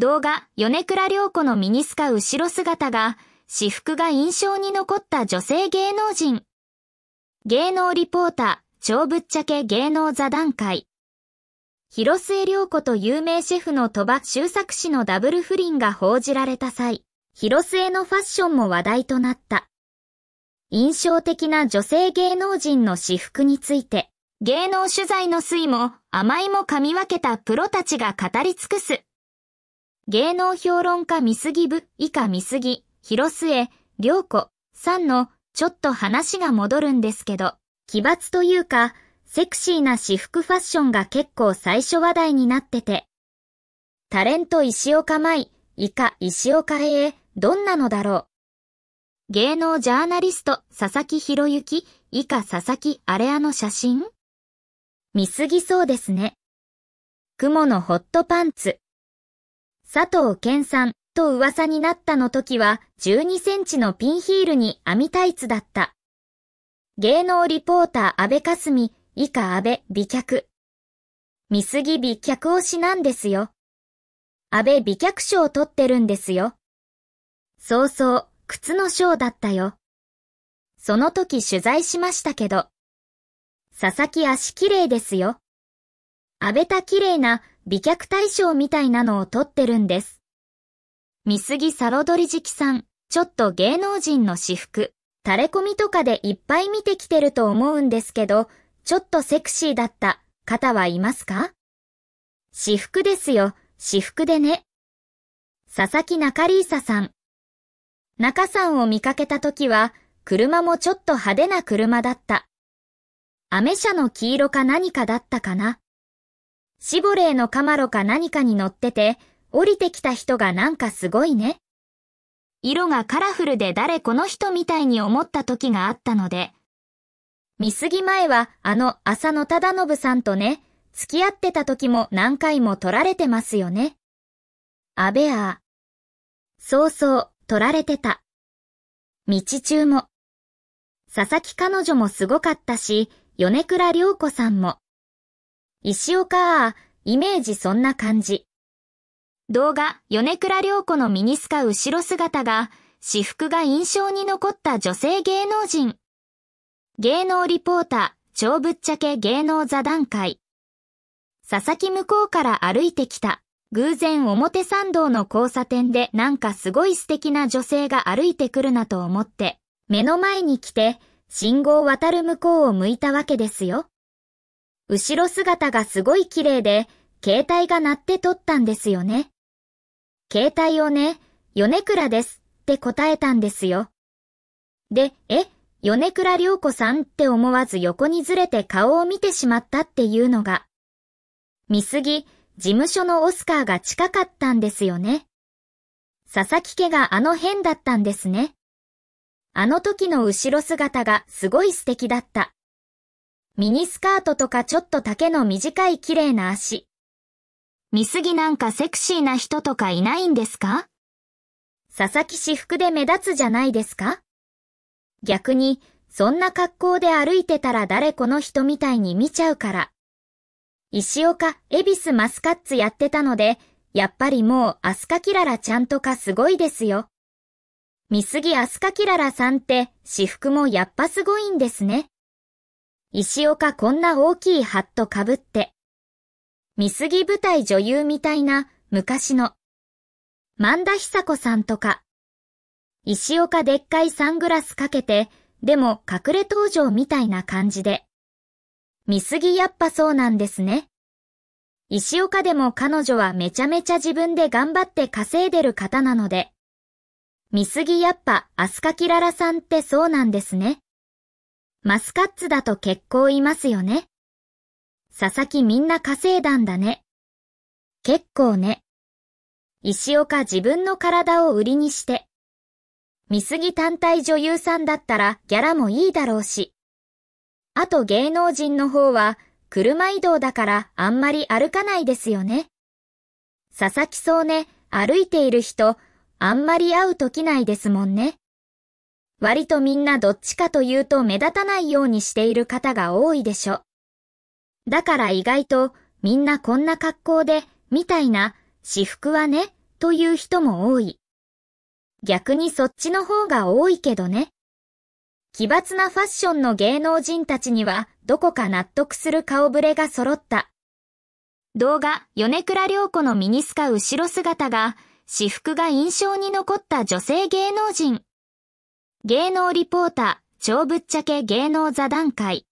動画、米倉涼子のミニスカ後ろ姿が、私服が印象に残った女性芸能人。芸能リポーター、超ぶっちゃけ芸能座談会。広末涼子と有名シェフの鳥羽周作氏のダブル不倫が報じられた際、広末のファッションも話題となった。印象的な女性芸能人の私服について、芸能取材の水も甘いも噛み分けたプロたちが語り尽くす。芸能評論家見すぎ部以下見すぎ、広末、良子さんのちょっと話が戻るんですけど、奇抜というか、セクシーな私服ファッションが結構最初話題になってて、タレント石岡舞、以下石岡へ、どんなのだろう。芸能ジャーナリスト佐々木博之、以下佐々木あれあの写真見すぎそうですね。雲のホットパンツ、佐藤健さんと噂になったの時は12センチのピンヒールに網タイツだった。芸能リポーター安倍かすみ、以下安倍美脚。見すぎ美脚推しなんですよ。安倍美脚賞を取ってるんですよ。そうそう、靴の賞だったよ。その時取材しましたけど。佐々木足綺麗ですよ。安倍田綺麗な美脚大象みたいなのを取ってるんです。見ぎサロドリジキさん、ちょっと芸能人の私服、垂れ込みとかでいっぱい見てきてると思うんですけど、ちょっとセクシーだった方はいますか私服ですよ、私服でね。佐々木中里紗さん。中さんを見かけた時は、車もちょっと派手な車だった。アメ車の黄色か何かだったかな。シボレーのカマロか何かに乗ってて、降りてきた人がなんかすごいね。色がカラフルで誰この人みたいに思った時があったので。見過ぎ前はあの浅野忠信さんとね、付き合ってた時も何回も撮られてますよね。アベアー。そうそう、撮られてた。道中も。佐々木彼女もすごかったし、米倉涼子さんも。石岡あイメージそんな感じ。動画、米倉涼子のミニスカ後ろ姿が、私服が印象に残った女性芸能人。芸能リポーター、超ぶっちゃけ芸能座談会。佐々木向こうから歩いてきた。偶然表参道の交差点でなんかすごい素敵な女性が歩いてくるなと思って、目の前に来て、信号渡る向こうを向いたわけですよ。後ろ姿がすごい綺麗で、携帯が鳴って撮ったんですよね。携帯をね、米倉ですって答えたんですよ。で、え、米倉涼子さんって思わず横にずれて顔を見てしまったっていうのが、見すぎ、事務所のオスカーが近かったんですよね。佐々木家があの変だったんですね。あの時の後ろ姿がすごい素敵だった。ミニスカートとかちょっと丈の短い綺麗な足。見すぎなんかセクシーな人とかいないんですか佐々木私服で目立つじゃないですか逆に、そんな格好で歩いてたら誰この人みたいに見ちゃうから。石岡、恵比寿マスカッツやってたので、やっぱりもうアスカキララちゃんとかすごいですよ。見すぎアスカキララさんって、私服もやっぱすごいんですね。石岡こんな大きいハットかぶって、見過ぎ舞台女優みたいな昔の、万田久子さんとか、石岡でっかいサングラスかけて、でも隠れ登場みたいな感じで、見過ぎやっぱそうなんですね。石岡でも彼女はめちゃめちゃ自分で頑張って稼いでる方なので、見過ぎやっぱアスカキララさんってそうなんですね。マスカッツだと結構いますよね。佐々木みんな稼いだんだね。結構ね。石岡自分の体を売りにして。見過ぎ単体女優さんだったらギャラもいいだろうし。あと芸能人の方は車移動だからあんまり歩かないですよね。佐々木そうね、歩いている人、あんまり会う時ないですもんね。割とみんなどっちかというと目立たないようにしている方が多いでしょ。だから意外とみんなこんな格好で、みたいな、私服はね、という人も多い。逆にそっちの方が多いけどね。奇抜なファッションの芸能人たちには、どこか納得する顔ぶれが揃った。動画、米倉涼子のミニスカ後ろ姿が、私服が印象に残った女性芸能人。芸能リポーター、超ぶっちゃけ芸能座談会。